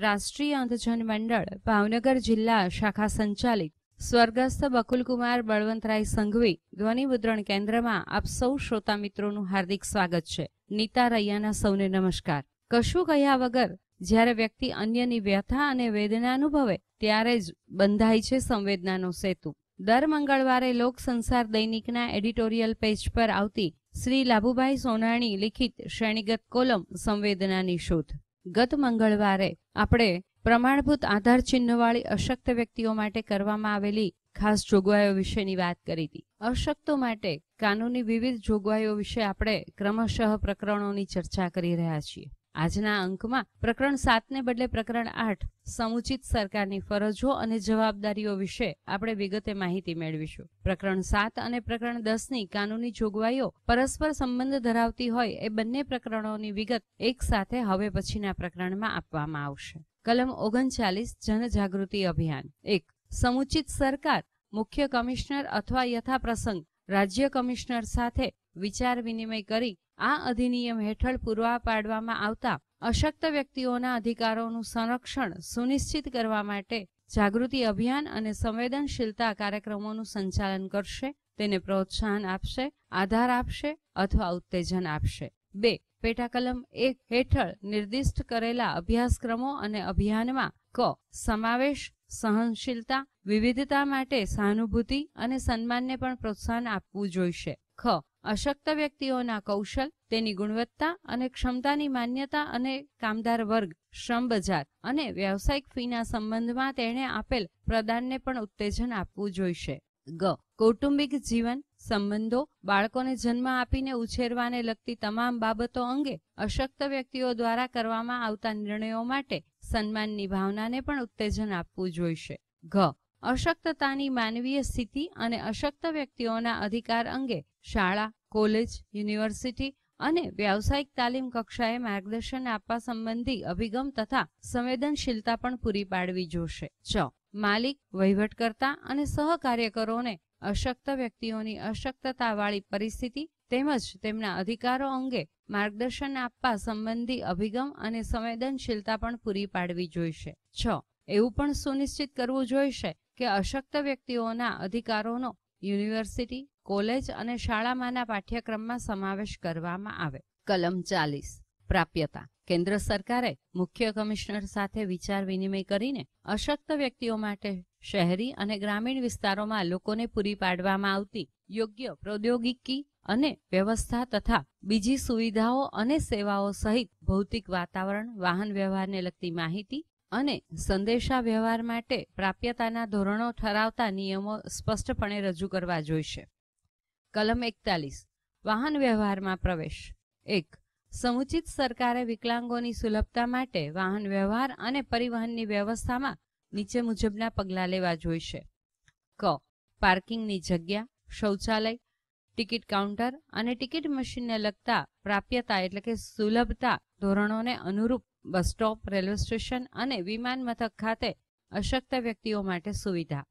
રાષ્ટ્રીય અંધજન મંડળ ભાવનગર જિલ્લા શાખા સંચાલિત સ્વર્ગસ્થ બકુલકુમાર બળવંતરાય સંઘવી ધ્વનિમુદ્રણ કેન્દ્રમાં આપ સૌ શ્રોતા મિત્રોનું હાર્દિક સ્વાગત છે નીતા રૈયાના સૌને નમસ્કાર કશું કહ્યા વગર જ્યારે વ્યક્તિ અન્યની વ્યથા અને વેદના અનુભવે ત્યારે જ બંધાય છે સંવેદનાનો સેતુ દર મંગળવારે લોક સંસાર દૈનિકના એડિટોરિયલ પેજ પર આવતી શ્રી લાભુભાઈ સોનાણી લિખિત શ્રેણીગત કોલમ સંવેદનાની શોધ ગત મંગળવારે આપણે પ્રમાણભૂત આધાર ચિહ્નવાળી અશક્ત વ્યક્તિઓ માટે કરવામાં આવેલી ખાસ જોગવાઈઓ વિશેની વાત કરી હતી અશક્તો માટે કાનૂની વિવિધ જોગવાઈઓ વિશે આપણે ક્રમશઃ પ્રકરણોની ચર્ચા કરી રહ્યા છીએ આજના અંકમાં પ્રકરણ સાતને બદલે પ્રકરણ આઠ સમુચિત સરકારની ફરજો અને જવાબદારીઓ વિશે આપણે વિગતે માહિતી મેળવીશું પ્રકરણ સાત અને પ્રકરણ દસની કાનૂની જોગવાઈઓ પરસ્પર સંબંધ ધરાવતી હોય એ બંને પ્રકરણોની વિગત એક સાથે હવે પછીના પ્રકરણમાં આપવામાં આવશે કલમ ઓગણચાલીસ જનજાગૃતિ અભિયાન એક સમુચિત સરકાર મુખ્ય કમિશનર અથવા યથાપ્રસંગ રાજ્ય કમિશનર સાથે વિચાર વિનિમય કરી આ અધિનિયમ હેઠળ પૂરવા પાડવામાં આવતા અશક્ત વ્યક્તિઓના અધિકારોનું સંરક્ષણ સુનિશ્ચિત કરવા માટે જાગૃતિ અભિયાન અને સંવેદનશીલતા કાર્યક્રમોનું સંચાલન કરશે તેને પ્રોત્સાહન આપશે આધાર આપશે અથવા ઉત્તેજન આપશે બે પેટા કલમ એક હેઠળ નિર્દિષ્ટ કરેલા અભ્યાસક્રમો અને અભિયાનમાં ક સમાવેશ સહનશીલતા વિવિધતા માટે સહાનુભૂતિ અને સન્માનને પણ પ્રોત્સાહન આપવું જોઈશે ખ અશક્ત વ્યક્તિઓના કૌશલ તેની ગુણવત્તા અને ક્ષમતાની માન્યતા અને કામદાર વર્ગ શ્રમ બજાર અને વ્યવસાયિક ફીના સંબંધમાં તેણે આપેલ પ્રદાનને પણ ઉત્તેજન આપવું જોઈશે ગ કૌટુંબિક જીવન સંબંધો બાળકોને જન્મ આપીને ઉછેરવાને લગતી તમામ બાબતો અંગે અશક્ત વ્યક્તિઓ દ્વારા કરવામાં આવતા નિર્ણયો માટે સન્માનની ભાવનાને પણ ઉત્તેજન આપવું જોઈશે ઘ અશક્તતાની માનવીય સ્થિતિ અને અશક્ત વ્યક્તિઓના અધિકાર અંગે શાળા કોલેજ યુનિવર્સિટી અને વ્યાવસાયિક તાલીમ કક્ષાએ માર્ગદર્શન આપવા સંબંધી અભિગમ તથા સંવેદનશીલતા પણ પૂરી પાડવી જોશે છ માલિક વહીવટકર્તા અને સહકાર્યકરોને અશક્ત વ્યક્તિઓની અશક્તતાવાળી પરિસ્થિતિ તેમજ તેમના અધિકારો અંગે માર્ગદર્શન આપવા સંબંધી અભિગમ અને સંવેદનશીલતા પણ પૂરી પાડવી જોઈશે છ એવું પણ સુનિશ્ચિત કરવું જોઈશે કે અશક્ત વ્યક્તિઓના અધિકારોનો યુનિવર્સિટી કોલેજ અને શાળામાંના પાઠ્યક્રમમાં સમાવેશ કરવામાં આવે કલમ ચાલીસ પ્રાપ્યતા કેન્દ્ર સરકારે મુખ્ય કમિશનર સાથે વિચાર વિનિમય કરીને અશક્ત વ્યક્તિઓ માટે શહેરી અને ગ્રામીણ વિસ્તારોમાં લોકોને પૂરી પાડવામાં આવતી યોગ્ય પ્રૌદ્યોગિકી અને વ્યવસ્થા તથા બીજી સુવિધાઓ અને સેવાઓ સહિત ભૌતિક વાતાવરણ વાહન વ્યવહારને લગતી માહિતી અને સંદેશા વ્યવહાર માટે પ્રાપ્યતાના ધોરણો ઠરાવતા નિયમો સ્પષ્ટપણે રજૂ કરવા જોઈશે કલમ એકતાલીસ વાહન વ્યવહારમાં પ્રવેશ એક સમુચિત સરકારે વિકલાંગોની સુલભતા માટે વાહન વ્યવહાર અને પરિવહનની વ્યવસ્થામાં નીચે મુજબના પગલાં લેવા જોઈશે ક પાર્કિંગની જગ્યા શૌચાલય ટિકિટ કાઉન્ટર અને ટિકિટ મશીનને લગતા પ્રાપ્યતા એટલે કે સુલભતા ધોરણોને અનુરૂપ બસ સ્ટોપ રેલવે સ્ટેશન અને વિમાન મથક ખાતે અશક્ત વ્યક્તિઓ માટે સુવિધા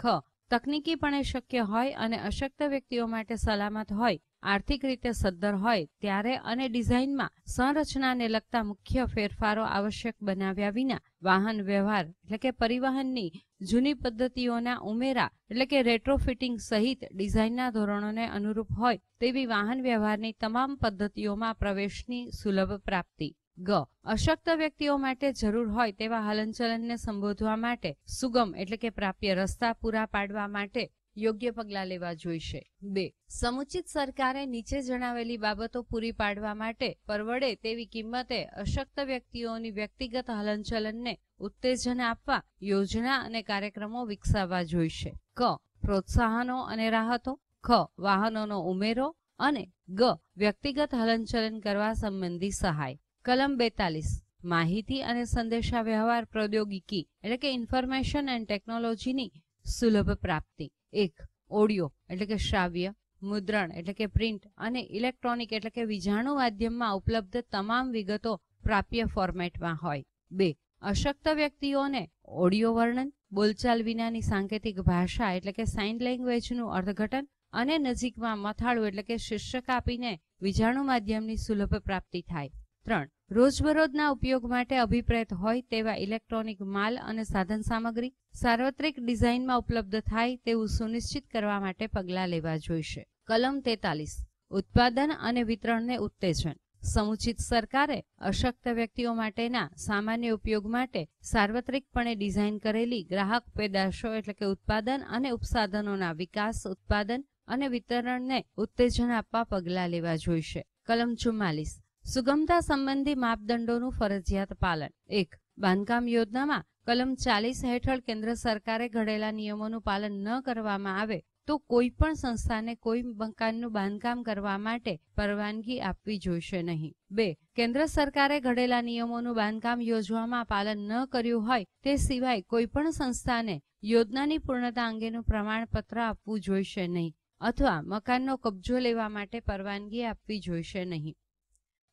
ખ તકનીકીપણે શક્ય હોય અને અશક્ત વ્યક્તિઓ માટે સલામત હોય આર્થિક રીતે સદ્ધર હોય ત્યારે અને ડિઝાઇનમાં સંરચનાને લગતા મુખ્ય ફેરફારો આવશ્યક બનાવ્યા વિના વાહન વ્યવહાર એટલે કે પરિવહનની જૂની પદ્ધતિઓના ઉમેરા એટલે કે રેટ્રોફિટિંગ સહિત ડિઝાઇનના ધોરણોને અનુરૂપ હોય તેવી વાહન વ્યવહારની તમામ પદ્ધતિઓમાં પ્રવેશની સુલભ પ્રાપ્તિ ગ અશક્ત વ્યક્તિઓ માટે જરૂર હોય તેવા હલનચલનને સંબોધવા માટે સુગમ એટલે કે પ્રાપ્ય રસ્તા પૂરા પાડવા માટે યોગ્ય પગલાં લેવા જોઈશે બે સમુચિત સરકારે નીચે જણાવેલી બાબતો પૂરી પાડવા માટે પરવડે તેવી કિંમતે અશક્ત વ્યક્તિઓની વ્યક્તિગત હલનચલનને ઉત્તેજન આપવા યોજના અને કાર્યક્રમો વિકસાવવા જોઈશે ક પ્રોત્સાહનો અને રાહતો ખ વાહનોનો ઉમેરો અને ગ વ્યક્તિગત હલનચલન કરવા સંબંધી સહાય કલમ બેતાલીસ માહિતી અને સંદેશા વ્યવહાર પ્રૌદ્યોગિકી એટલે કે ઇન્ફોર્મેશન એન્ડ ટેકનોલોજીની સુલભ પ્રાપ્તિ એક ઓડિયો એટલે કે શ્રાવ્ય મુદ્રણ એટલે કે પ્રિન્ટ અને ઇલેક્ટ્રોનિક એટલે કે વિજાણુ માધ્યમમાં ઉપલબ્ધ તમામ વિગતો પ્રાપ્ય ફોર્મેટમાં હોય બે અશક્ત વ્યક્તિઓને ઓડિયો વર્ણન બોલચાલ વિનાની સાંકેતિક ભાષા એટલે કે સાઇન લેંગ્વેજનું અર્થઘટન અને નજીકમાં મથાળું એટલે કે શીર્ષક આપીને વિજાણુ માધ્યમની સુલભ પ્રાપ્તિ થાય ત્રણ રોજબરોજના ઉપયોગ માટે અભિપ્રેત હોય તેવા ઇલેક્ટ્રોનિક માલ અને સાધન સામગ્રી સાર્વત્રિક ડિઝાઇનમાં ઉપલબ્ધ થાય તેવું સુનિશ્ચિત કરવા માટે પગલાં લેવા જોઈશે કલમ તેતાલીસ ઉત્પાદન અને વિતરણને ઉત્તેજન સમુચિત સરકારે અશક્ત વ્યક્તિઓ માટેના સામાન્ય ઉપયોગ માટે સાર્વત્રિકપણે ડિઝાઇન કરેલી ગ્રાહક પેદાશો એટલે કે ઉત્પાદન અને ઉપસાધનોના વિકાસ ઉત્પાદન અને વિતરણને ઉત્તેજન આપવા પગલાં લેવા જોઈશે કલમ ચુમ્માલીસ સુગમતા સંબંધી માપદંડોનું ફરજિયાત પાલન એક બાંધકામ યોજનામાં કલમ ચાલીસ હેઠળ કેન્દ્ર સરકારે ઘડેલા નિયમોનું પાલન ન કરવામાં આવે તો કોઈ પણ સંસ્થાને કોઈ મકાનનું બાંધકામ કરવા માટે પરવાનગી આપવી જોઈશે નહીં બે કેન્દ્ર સરકારે ઘડેલા નિયમોનું બાંધકામ યોજવામાં પાલન ન કર્યું હોય તે સિવાય કોઈ પણ સંસ્થાને યોજનાની પૂર્ણતા અંગેનું પ્રમાણપત્ર આપવું જોઈશે નહીં અથવા મકાનનો કબજો લેવા માટે પરવાનગી આપવી જોઈશે નહીં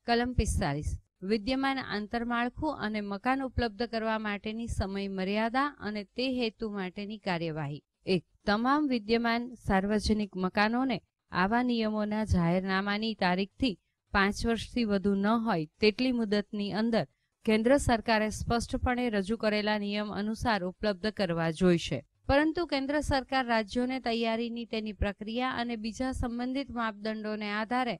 કલમ પિસ્તાલીસ વિદ્યમાન આંતરમાળખું અને મકાન ઉપલબ્ધ કરવા માટેની સમય મર્યાદા અને તે હેતુ માટેની કાર્યવાહી એક તમામ વિદ્યમાન સાર્વજનિક મકાનોને આવા નિયમોના જાહેરનામાની તારીખથી પાંચ વર્ષથી વધુ ન હોય તેટલી મુદતની અંદર કેન્દ્ર સરકારે સ્પષ્ટપણે રજૂ કરેલા નિયમ અનુસાર ઉપલબ્ધ કરવા જોઈશે પરંતુ કેન્દ્ર સરકાર રાજ્યોને તૈયારીની તેની પ્રક્રિયા અને બીજા સંબંધિત માપદંડોને આધારે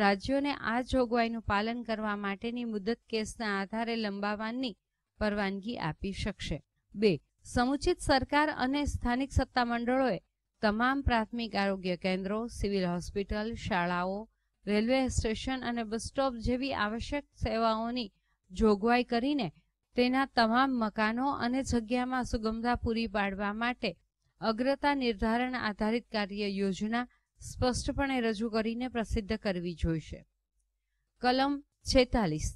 રાજ્યોને આ જોગવાઈનું પાલન કરવા માટેની મુદત કેસના આધારે લંબાવવાની પરવાનગી આપી શકશે બે સમુચિત સરકાર અને સ્થાનિક સત્તામંડળોએ તમામ પ્રાથમિક આરોગ્ય કેન્દ્રો સિવિલ હોસ્પિટલ શાળાઓ રેલવે સ્ટેશન અને બસ સ્ટોપ જેવી આવશ્યક સેવાઓની જોગવાઈ કરીને તેના તમામ મકાનો અને જગ્યામાં સુગમતા પૂરી પાડવા માટે અગ્રતા નિર્ધારણ આધારિત કાર્ય યોજના સ્પષ્ટપણે રજૂ કરીને પ્રસિદ્ધ કરવી જોઈશે કલમ છેતાલીસ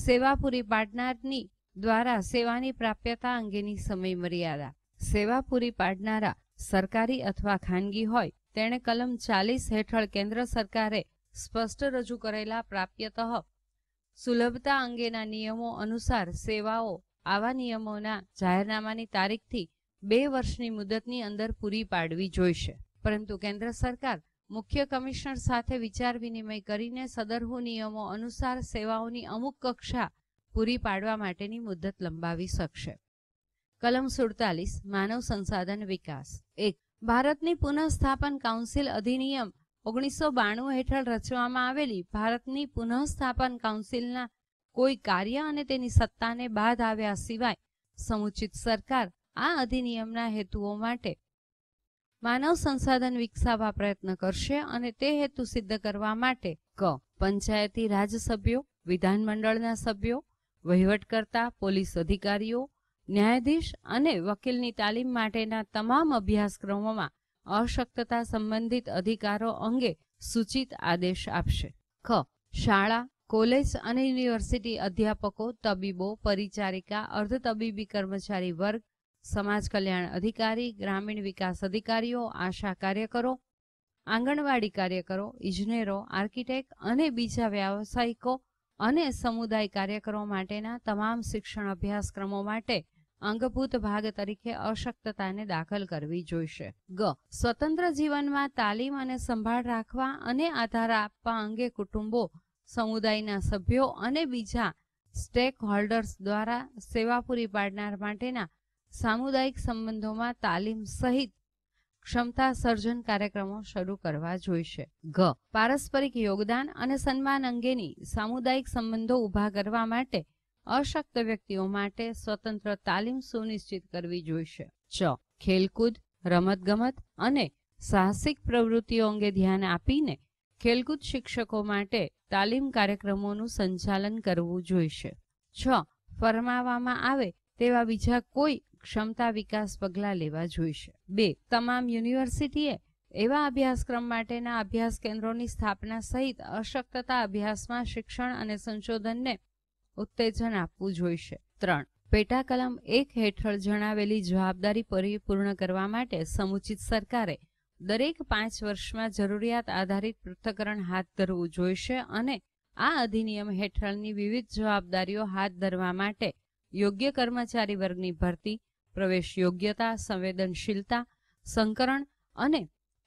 સેવા પૂરી પાડનારની દ્વારા સેવાની પ્રાપ્યતા અંગેની સમય મર્યાદા સેવા પૂરી પાડનારા સરકારી અથવા ખાનગી હોય તેણે કલમ ચાલીસ હેઠળ કેન્દ્ર સરકારે સ્પષ્ટ રજૂ કરેલા પ્રાપ્યતઃ સુલભતા અંગેના નિયમો અનુસાર સેવાઓ આવા નિયમોના જાહેરનામાની તારીખથી બે વર્ષની મુદતની અંદર પૂરી પાડવી જોઈશે પરંતુ કેન્દ્ર સરકાર મુખ્ય કમિશનર સાથે વિચાર વિનિમય કરીને સદરહુ નિયમો અનુસાર સેવાઓની અમુક કક્ષા પૂરી પાડવા માટેની મુદત લંબાવી શકશે કલમ સુડતાલીસ માનવ સંસાધન વિકાસ એક ભારતની પુનઃસ્થાપન કાઉન્સિલ અધિનિયમ ઓગણીસો બાણું હેઠળ રચવામાં આવેલી ભારતની પુનઃસ્થાપન કાઉન્સિલના કોઈ કાર્ય અને તેની સત્તાને બાદ આવ્યા સિવાય સમુચિત સરકાર આ અધિનિયમના હેતુઓ માટે માનવ સંસાધન વિકસાવવા પ્રયત્ન કરશે અને તે હેતુ સિદ્ધ કરવા માટે ક પંચાયતી રાજ સભ્યો વિધાનમંડળના સભ્યો વહીવટકર્તા પોલીસ અધિકારીઓ ન્યાયાધીશ અને વકીલની તાલીમ માટેના તમામ અભ્યાસક્રમોમાં અશક્તતા સંબંધિત અધિકારો અંગે સૂચિત આદેશ આપશે ખ શાળા કોલેજ અને યુનિવર્સિટી અધ્યાપકો તબીબો પરિચારિકા અર્ધ તબીબી કર્મચારી વર્ગ સમાજ કલ્યાણ અધિકારી ગ્રામીણ વિકાસ અધિકારીઓ આશા કાર્યકરો આંગણવાડી કાર્યકરો ઇજનેરો આર્કિટેક્ટ અને બીજા વ્યાવસાયિકો અને સમુદાય કાર્યકરો માટેના તમામ શિક્ષણ અભ્યાસક્રમો માટે અંગભૂત ભાગ તરીકે અશક્તતાને દાખલ કરવી જોઈશે ગ સ્વતંત્ર જીવનમાં તાલીમ અને સંભાળ રાખવા અને આધાર આપવા અંગે કુટુંબો સમુદાયના સભ્યો અને બીજા સ્ટેક હોલ્ડર્સ દ્વારા સેવા પૂરી પાડનાર માટેના સામુદાયિક સંબંધોમાં તાલીમ સહિત ક્ષમતા સર્જન કાર્યક્રમો શરૂ કરવા જોઈશે ગ પારસ્પરિક યોગદાન અને સન્માન અંગેની સામુદાયિક સંબંધો ઊભા કરવા માટે અશક્ત વ્યક્તિઓ માટે સ્વતંત્ર તાલીમ સુનિશ્ચિત કરવી જોઈશે ચ ખેલકૂદ રમતગમત અને સાહસિક પ્રવૃત્તિઓ અંગે ધ્યાન આપીને ખેલકૂદ શિક્ષકો માટે તાલીમ કાર્યક્રમોનું સંચાલન કરવું જોઈશે છ ફરમાવવામાં આવે તેવા બીજા કોઈ ક્ષમતા વિકાસ પગલાં લેવા જોઈશે બે તમામ યુનિવર્સિટીએ એવા અભ્યાસક્રમ માટેના અભ્યાસ કેન્દ્રોની સ્થાપના સહિત અશક્તતા અભ્યાસમાં શિક્ષણ અને સંશોધનને ઉત્તેજન આપવું જોઈશે ત્રણ પેટા કલમ એક હેઠળ જણાવેલી જવાબદારી પરિપૂર્ણ કરવા માટે સમુચિત સરકારે દરેક પાંચ વર્ષમાં જરૂરિયાત આધારિત પૃથ્થકરણ હાથ ધરવું જોઈશે અને આ અધિનિયમ હેઠળની વિવિધ જવાબદારીઓ હાથ ધરવા માટે યોગ્ય કર્મચારી વર્ગની ભરતી પ્રવેશ યોગ્યતા સંવેદનશીલતા સંકરણ અને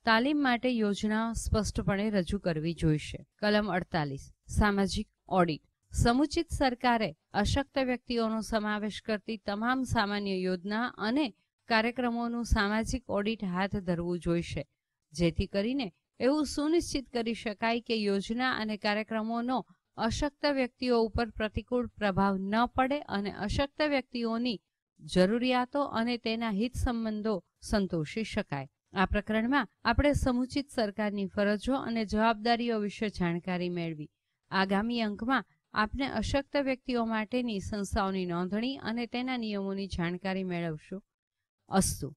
તાલીમ માટે યોજના સ્પષ્ટપણે રજૂ કરવી જોઈશે કલમ અડતાલીસ સામાજિક ઓડિટ સમુચિત સરકારે અશક્ત વ્યક્તિઓનો સમાવેશ કરતી તમામ સામાન્ય યોજના અને કાર્યક્રમોનું સામાજિક ઓડિટ હાથ ધરવું જોઈશે જેથી કરીને એવું સુનિશ્ચિત કરી શકાય કે યોજના અને કાર્યક્રમોનો અશક્ત વ્યક્તિઓ ઉપર પ્રતિકૂળ પ્રભાવ ન પડે અને અશક્ત વ્યક્તિઓની જરૂરિયાતો અને તેના હિત સંબંધો સંતોષી શકાય આ પ્રકરણમાં આપણે સમુચિત સરકારની ફરજો અને જવાબદારીઓ વિશે જાણકારી મેળવી આગામી અંકમાં આપને અશક્ત વ્યક્તિઓ માટેની સંસ્થાઓની નોંધણી અને તેના નિયમોની જાણકારી મેળવશું અસ્તુ